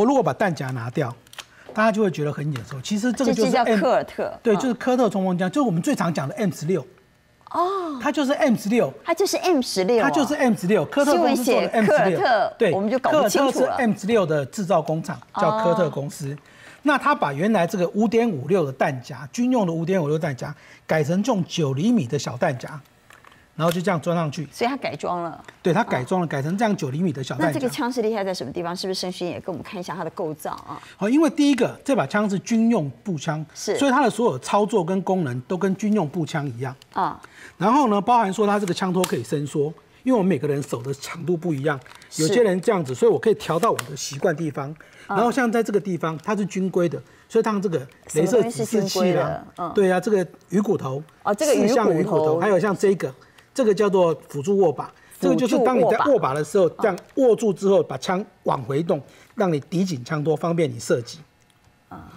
我如果把弹夹拿掉，大家就会觉得很眼熟。其实这个就是叫柯尔特，对，就是柯特冲锋枪，就是我们最常讲的 M 十六。哦，它就是 M 十六，它就是 M 十六，它就是 M 十六。柯特公司做的 M 十六，对，我们就搞清楚了。柯特是 M 十六的制造工厂，叫柯特公司。那他把原来这个五点五六的弹夹，军用的五点五六弹夹，改成这种九厘米的小弹夹。然后就这样装上去，所以它改装了。对，它改装了，改成这样九厘米的小弹那这个枪是厉害在什么地方？是不是申勋也跟我们看一下它的构造啊？好，因为第一个，这把枪是军用步枪，是，所以它的所有操作跟功能都跟军用步枪一样啊。然后呢，包含说它这个枪托可以伸缩，因为我们每个人手的长度不一样，有些人这样子，所以我可以调到我的习惯地方。然后像在这个地方，它是军规的，所以它这个镭射指示器的，嗯，对啊，这个鱼骨头，哦，这个像鱼骨头，还有像这个。这个叫做辅助握把，这个就是当你在握把的时候，这样握住之后，把枪往回动，让你抵紧枪托，方便你射击。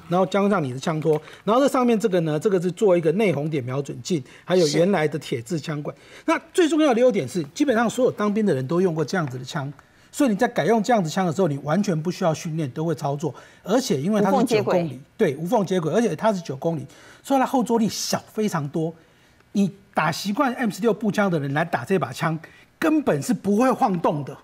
然后加上你的枪托，然后这上面这个呢，这个是做一个内红点瞄准镜，还有原来的铁制枪管。那最重要的优点是，基本上所有当兵的人都用过这样子的枪，所以你在改用这样子枪的时候，你完全不需要训练都会操作，而且因为它是九公里，对，无缝接轨，而且它是九公里，所以它后坐力小非常多。你打习惯 M 十六步枪的人来打这把枪，根本是不会晃动的。